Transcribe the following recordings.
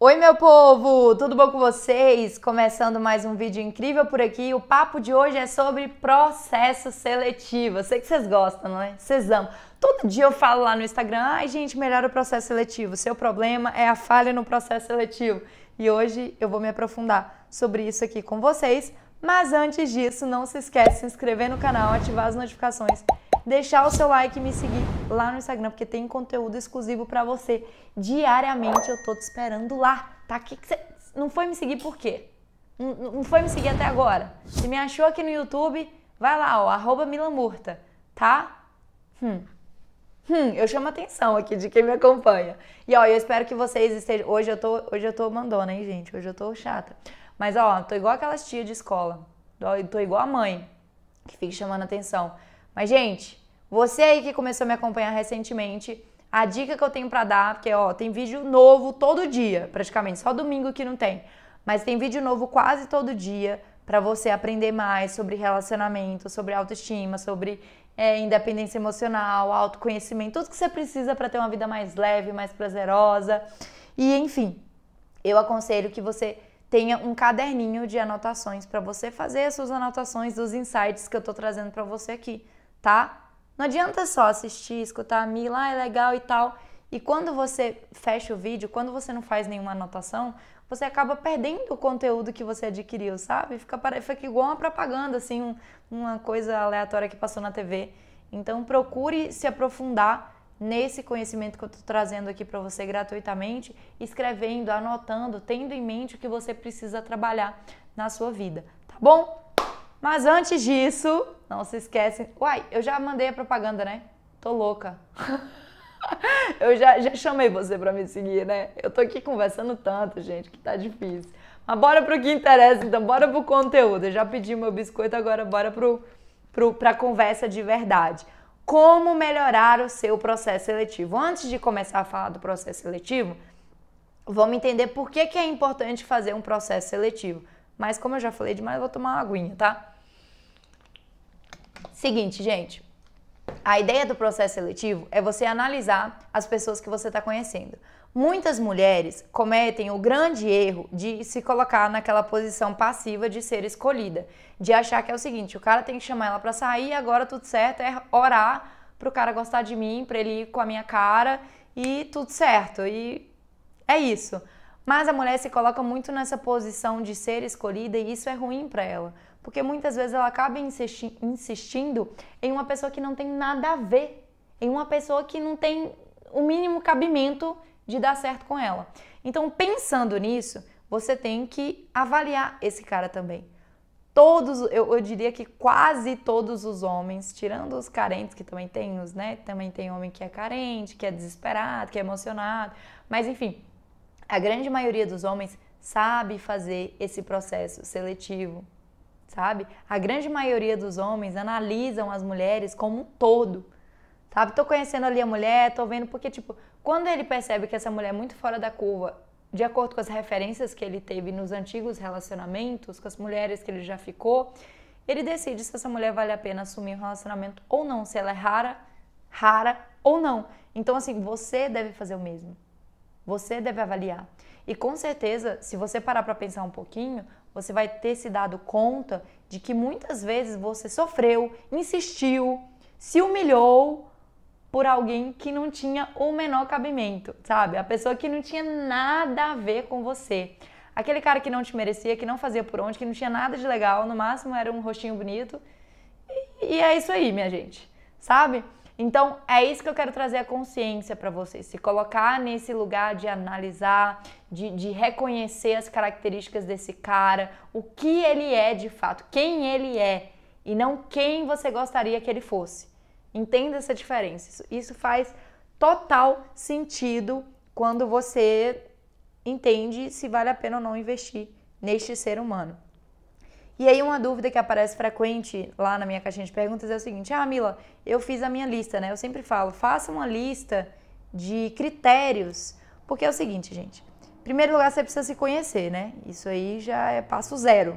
Oi, meu povo! Tudo bom com vocês? Começando mais um vídeo incrível por aqui. O papo de hoje é sobre processo seletivo. Eu sei que vocês gostam, não é? Vocês amam. Todo dia eu falo lá no Instagram: ai, gente, melhora o processo seletivo. Seu problema é a falha no processo seletivo. E hoje eu vou me aprofundar sobre isso aqui com vocês. Mas antes disso, não se esquece de se inscrever no canal, ativar as notificações deixar o seu like e me seguir lá no Instagram, porque tem conteúdo exclusivo para você diariamente. Eu tô te esperando lá, tá? Que que cê... Não foi me seguir por quê? Não, não foi me seguir até agora? Se me achou aqui no YouTube, vai lá, ó, arroba milamurta, tá? Hum. Hum, eu chamo atenção aqui de quem me acompanha. E ó, eu espero que vocês estejam. Hoje eu tô, hoje eu tô mandona, hein, gente? Hoje eu tô chata. Mas ó, tô igual aquelas tia de escola. Tô igual a mãe que fica chamando atenção. Mas, gente, você aí que começou a me acompanhar recentemente, a dica que eu tenho para dar, porque é, ó, tem vídeo novo todo dia, praticamente, só domingo que não tem. Mas tem vídeo novo quase todo dia para você aprender mais sobre relacionamento, sobre autoestima, sobre é, independência emocional, autoconhecimento, tudo que você precisa para ter uma vida mais leve, mais prazerosa. E enfim, eu aconselho que você tenha um caderninho de anotações para você fazer as suas anotações dos insights que eu estou trazendo para você aqui tá? Não adianta só assistir, escutar a ah, Mila, ah, é legal e tal. E quando você fecha o vídeo, quando você não faz nenhuma anotação, você acaba perdendo o conteúdo que você adquiriu, sabe? Fica, fica igual uma propaganda, assim, um, uma coisa aleatória que passou na TV. Então procure se aprofundar nesse conhecimento que eu estou trazendo aqui para você gratuitamente, escrevendo, anotando, tendo em mente o que você precisa trabalhar na sua vida, tá bom? Mas antes disso, não se esquece. Uai, eu já mandei a propaganda, né? Tô louca. eu já, já chamei você pra me seguir, né? Eu tô aqui conversando tanto, gente, que tá difícil. Mas bora pro que interessa, então, bora pro conteúdo. Eu já pedi meu biscoito, agora bora pro, pro, pra conversa de verdade. Como melhorar o seu processo seletivo? Antes de começar a falar do processo seletivo, vamos entender por que, que é importante fazer um processo seletivo. Mas como eu já falei demais, eu vou tomar uma aguinha, tá? Seguinte, gente. A ideia do processo seletivo é você analisar as pessoas que você está conhecendo. Muitas mulheres cometem o grande erro de se colocar naquela posição passiva de ser escolhida, de achar que é o seguinte: o cara tem que chamar ela para sair, agora tudo certo, é orar para o cara gostar de mim, para ele ir com a minha cara e tudo certo. E é isso. Mas a mulher se coloca muito nessa posição de ser escolhida e isso é ruim para ela. Porque muitas vezes ela acaba insisti insistindo em uma pessoa que não tem nada a ver, em uma pessoa que não tem o mínimo cabimento de dar certo com ela. Então, pensando nisso, você tem que avaliar esse cara também. Todos, eu, eu diria que quase todos os homens, tirando os carentes que também tem os, né? Também tem homem que é carente, que é desesperado, que é emocionado, mas enfim, a grande maioria dos homens sabe fazer esse processo seletivo, sabe? A grande maioria dos homens analisam as mulheres como um todo, sabe? Tô conhecendo ali a mulher, tô vendo porque tipo, quando ele percebe que essa mulher é muito fora da curva, de acordo com as referências que ele teve nos antigos relacionamentos, com as mulheres que ele já ficou, ele decide se essa mulher vale a pena assumir um relacionamento ou não, se ela é rara, rara ou não. Então assim, você deve fazer o mesmo. Você deve avaliar. E com certeza, se você parar para pensar um pouquinho, você vai ter se dado conta de que muitas vezes você sofreu, insistiu, se humilhou por alguém que não tinha o menor cabimento, sabe? A pessoa que não tinha nada a ver com você. Aquele cara que não te merecia, que não fazia por onde, que não tinha nada de legal, no máximo era um rostinho bonito. E é isso aí, minha gente, sabe? Então, é isso que eu quero trazer a consciência para vocês. Se colocar nesse lugar de analisar, de, de, reconhecer as características desse cara, o que ele é de fato, quem ele é, e não quem você gostaria que ele fosse. Entenda essa diferença. Isso, isso faz total sentido quando você entende se vale a pena ou não investir neste ser humano. E aí uma dúvida que aparece frequente lá na minha caixinha de perguntas é o seguinte: "Ah, Mila, eu fiz a minha lista, né? Eu sempre falo, faça uma lista de critérios, porque é o seguinte, gente. Em primeiro lugar, você precisa se conhecer, né? Isso aí já é passo zero.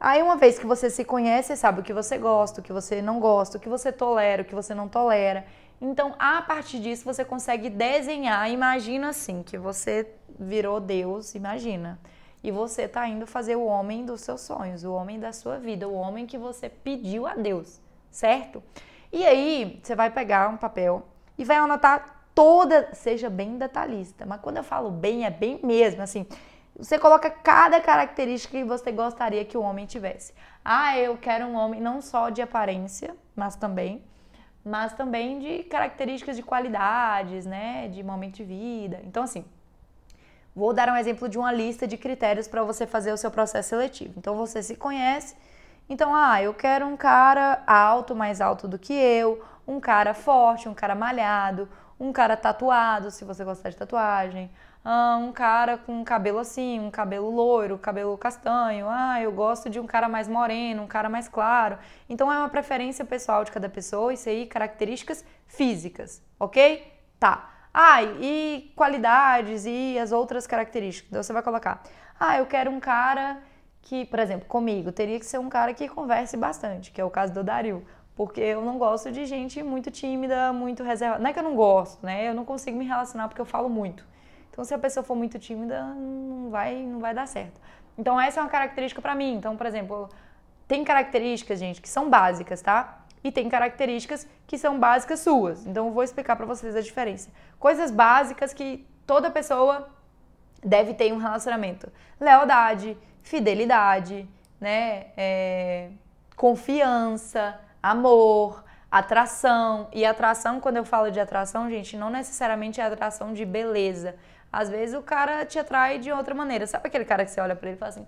Aí uma vez que você se conhece, você sabe o que você gosta, o que você não gosta, o que você tolera, o que você não tolera. Então, a partir disso, você consegue desenhar. Imagina assim que você virou Deus, imagina e você está indo fazer o homem dos seus sonhos, o homem da sua vida, o homem que você pediu a Deus, certo? E aí você vai pegar um papel e vai anotar toda, seja bem detalhista, mas quando eu falo bem, é bem mesmo, assim. Você coloca cada característica que você gostaria que o homem tivesse. Ah, eu quero um homem não só de aparência, mas também mas também de características de qualidades, né, de momento de vida. Então assim, Vou dar um exemplo de uma lista de critérios para você fazer o seu processo seletivo. Então você se conhece, então, ah, eu quero um cara alto, mais alto do que eu, um cara forte, um cara malhado, um cara tatuado, se você gostar de tatuagem, um cara com cabelo assim, um cabelo loiro, cabelo castanho, ah, eu gosto de um cara mais moreno, um cara mais claro. Então é uma preferência pessoal de cada pessoa, isso aí, características físicas, ok? Tá. Ah, e qualidades e as outras características. Então você vai colocar. Ah, eu quero um cara que, por exemplo, comigo, teria que ser um cara que converse bastante, que é o caso do Dario. Porque eu não gosto de gente muito tímida, muito reservada. Não é que eu não gosto, né? Eu não consigo me relacionar porque eu falo muito. Então, se a pessoa for muito tímida, não vai, não vai dar certo. Então, essa é uma característica para mim. Então, por exemplo, tem características, gente, que são básicas, tá? e tem características que são básicas suas. Então eu vou explicar para vocês a diferença. Coisas básicas que toda pessoa deve ter em um relacionamento: lealdade, fidelidade, né, é, confiança, amor, atração. E atração, quando eu falo de atração, gente, não necessariamente é atração de beleza. Às vezes o cara te atrai de outra maneira. Sabe aquele cara que você olha para ele e fala assim: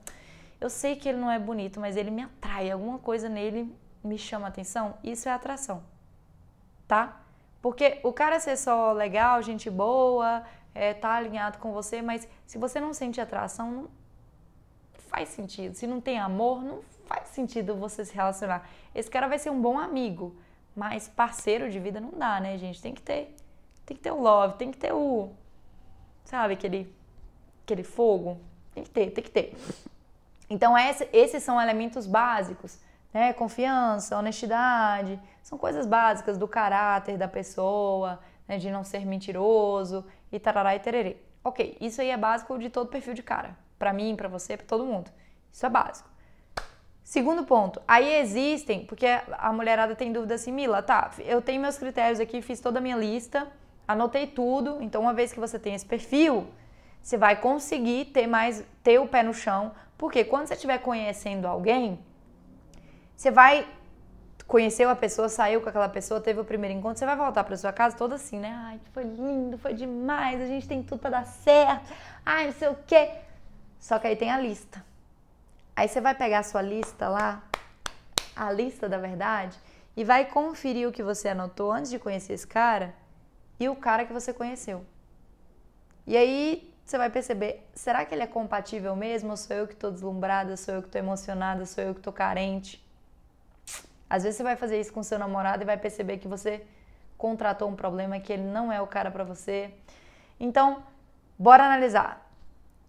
eu sei que ele não é bonito, mas ele me atrai, alguma coisa nele me chama atenção, isso é atração. Tá? Porque o cara ser só legal, gente boa, é, tá alinhado com você, mas se você não sente atração, não faz sentido. Se não tem amor, não faz sentido você se relacionar. Esse cara vai ser um bom amigo, mas parceiro de vida não dá, né, gente? Tem que ter, tem que ter o love, tem que ter o, sabe, aquele, aquele fogo. Tem que ter, tem que ter. Então, esse, esses são elementos básicos né? Confiança, honestidade, são coisas básicas do caráter da pessoa, né? de não ser mentiroso e tarará e tererê. Ok, isso aí é básico de todo perfil de cara. Para mim, para você, para todo mundo. Isso é básico. Segundo ponto, aí existem, porque a mulherada tem dúvida assim, Mila, tá, eu tenho meus critérios aqui, fiz toda a minha lista, anotei tudo, então uma vez que você tem esse perfil, você vai conseguir ter mais, ter o pé no chão, porque quando você estiver conhecendo alguém, você vai conheceu a pessoa, saiu com aquela pessoa, teve o primeiro encontro, você vai voltar para sua casa toda assim, né? Ai, foi lindo, foi demais, a gente tem tudo para dar certo. Ai, não sei o quê. Só que aí tem a lista. Aí você vai pegar a sua lista lá, a lista da verdade, e vai conferir o que você anotou antes de conhecer esse cara e o cara que você conheceu. E aí você vai perceber, será que ele é compatível mesmo? Ou sou eu que estou deslumbrada, sou eu que estou emocionada, sou eu que estou carente? Às vezes você vai fazer isso com seu namorado e vai perceber que você contratou um problema que ele não é o cara para você. Então, bora analisar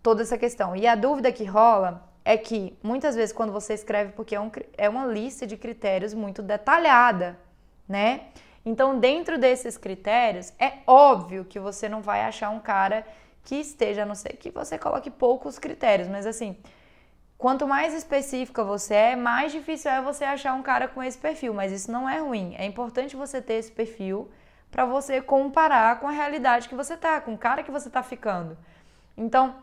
toda essa questão. E a dúvida que rola é que muitas vezes quando você escreve, porque é, um, é uma lista de critérios muito detalhada, né? Então, dentro desses critérios, é óbvio que você não vai achar um cara que esteja, a não sei que você coloque poucos critérios, mas assim, Quanto mais específica você é, mais difícil é você achar um cara com esse perfil, mas isso não é ruim. É importante você ter esse perfil para você comparar com a realidade que você tá, com o cara que você tá ficando. Então,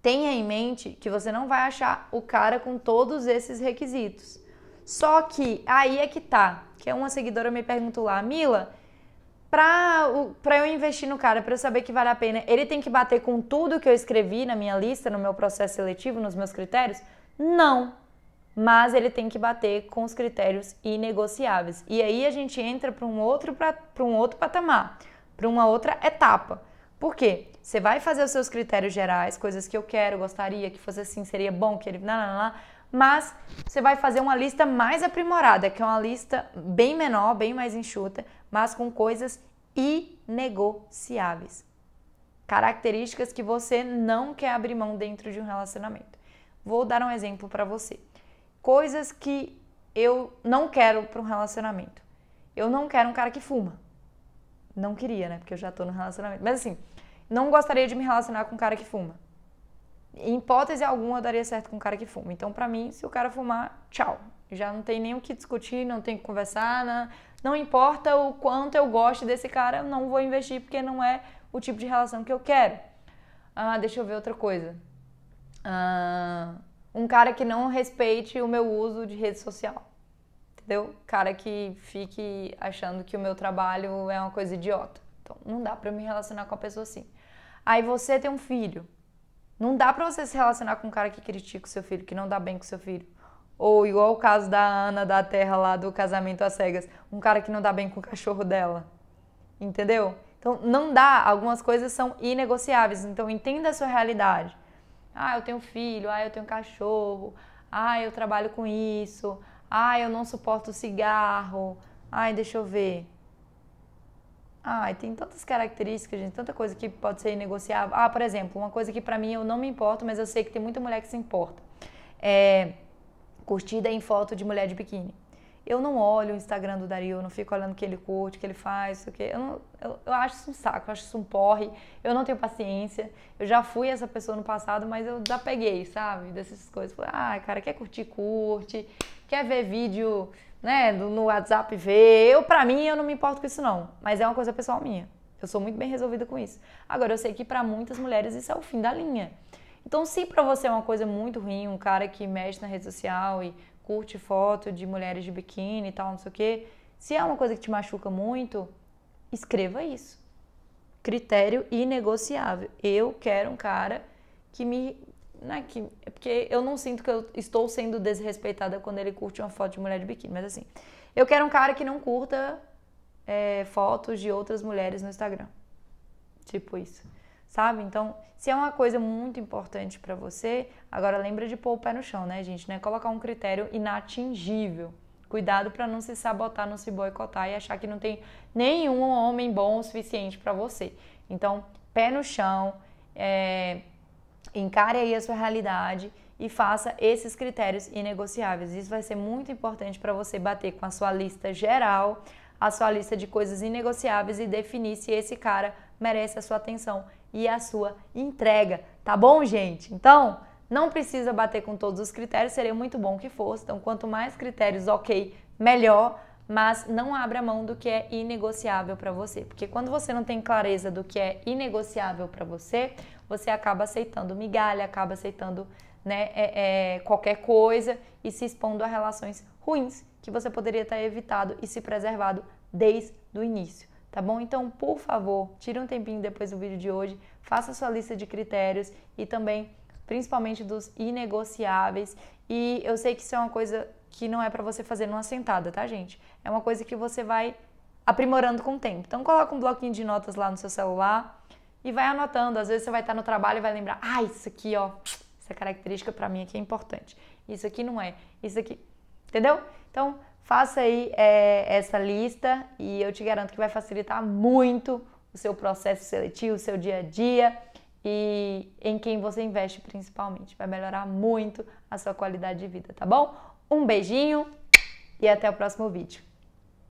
tenha em mente que você não vai achar o cara com todos esses requisitos. Só que aí é que tá, que uma seguidora me perguntou lá, Mila, para eu investir no cara, para eu saber que vale a pena, ele tem que bater com tudo que eu escrevi na minha lista, no meu processo seletivo, nos meus critérios? Não. Mas ele tem que bater com os critérios inegociáveis. E aí a gente entra para um outro para um outro patamar, para uma outra etapa. Por quê? Você vai fazer os seus critérios gerais, coisas que eu quero, gostaria que fosse assim, seria bom que ele. Não, não, não, mas você vai fazer uma lista mais aprimorada, que é uma lista bem menor, bem mais enxuta, mas com coisas inegociáveis. Características que você não quer abrir mão dentro de um relacionamento. Vou dar um exemplo para você. Coisas que eu não quero para um relacionamento. Eu não quero um cara que fuma. Não queria, né? Porque eu já tô no relacionamento. Mas assim, não gostaria de me relacionar com um cara que fuma. Em hipótese alguma, eu daria certo com um cara que fuma. Então, pra mim, se o cara fumar, tchau. Já não tem nem o que discutir, não tem o que conversar, né? Não importa o quanto eu goste desse cara, não vou investir porque não é o tipo de relação que eu quero. Ah, deixa eu ver outra coisa. Ah, um cara que não respeite o meu uso de rede social. Entendeu? Cara que fique achando que o meu trabalho é uma coisa idiota. Então, não dá para me relacionar com a pessoa assim. Aí você tem um filho. Não dá para você se relacionar com um cara que critica o seu filho, que não dá bem com o seu filho. Ou igual o caso da Ana da Terra lá do casamento às cegas, um cara que não dá bem com o cachorro dela. Entendeu? Então não dá, algumas coisas são inegociáveis. Então entenda a sua realidade. Ah, eu tenho filho, ah, eu tenho cachorro, ah, eu trabalho com isso, ah, eu não suporto cigarro. Ai, deixa eu ver. Ai, tem tantas características, gente, tanta coisa que pode ser negociável. Ah, por exemplo, uma coisa que para mim eu não me importo, mas eu sei que tem muita mulher que se importa. É, curtida em foto de mulher de biquíni. Eu não olho o Instagram do Dario, não fico olhando o que ele curte, o que ele faz, o que. Eu, não, eu, eu, acho isso um saco, eu acho isso um porre, eu não tenho paciência. Eu já fui essa pessoa no passado, mas eu já peguei, sabe? Dessas coisas. Falei, ah, cara, quer curtir, curte. Quer ver vídeo, né, no WhatsApp, ver. Eu, pra mim, eu não me importo com isso, não. Mas é uma coisa pessoal minha. Eu sou muito bem resolvida com isso. Agora, eu sei que para muitas mulheres isso é o fim da linha. Então, se para você é uma coisa muito ruim, um cara que mexe na rede social e curte foto de mulheres de biquíni e tal, não sei o quê, se é uma coisa que te machuca muito, escreva isso. Critério inegociável. Eu quero um cara que me. Né, que, porque eu não sinto que eu estou sendo desrespeitada quando ele curte uma foto de mulher de biquíni, mas assim. Eu quero um cara que não curta é, fotos de outras mulheres no Instagram. Tipo isso sabe? Então, se é uma coisa muito importante para você, agora lembra de pôr o pé no chão, né, gente? Não é colocar um critério inatingível. Cuidado para não se sabotar, não se boicotar e achar que não tem nenhum homem bom o suficiente para você. Então, pé no chão, é, encare aí a sua realidade e faça esses critérios inegociáveis. Isso vai ser muito importante para você bater com a sua lista geral, a sua lista de coisas inegociáveis e definir se esse cara merece a sua atenção e a sua entrega, tá bom, gente? Então, não precisa bater com todos os critérios, seria muito bom que fosse. Então, quanto mais critérios, ok, melhor, mas não abra mão do que é inegociável para você, porque quando você não tem clareza do que é inegociável para você, você acaba aceitando migalha, acaba aceitando né, é, é, qualquer coisa e se expondo a relações ruins que você poderia ter evitado e se preservado desde o início tá bom? Então, por favor, tire um tempinho depois do vídeo de hoje, faça sua lista de critérios e também, principalmente dos inegociáveis. E eu sei que isso é uma coisa que não é para você fazer numa sentada, tá, gente? É uma coisa que você vai aprimorando com o tempo. Então, coloca um bloquinho de notas lá no seu celular e vai anotando. Às vezes você vai estar tá no trabalho e vai lembrar: "Ah, isso aqui, ó, essa característica para mim aqui é importante. Isso aqui não é. Isso aqui, entendeu? Então, Faça aí é, essa lista e eu te garanto que vai facilitar muito o seu processo seletivo, o seu dia a dia e em quem você investe principalmente. Vai melhorar muito a sua qualidade de vida, tá bom? Um beijinho e até o próximo vídeo.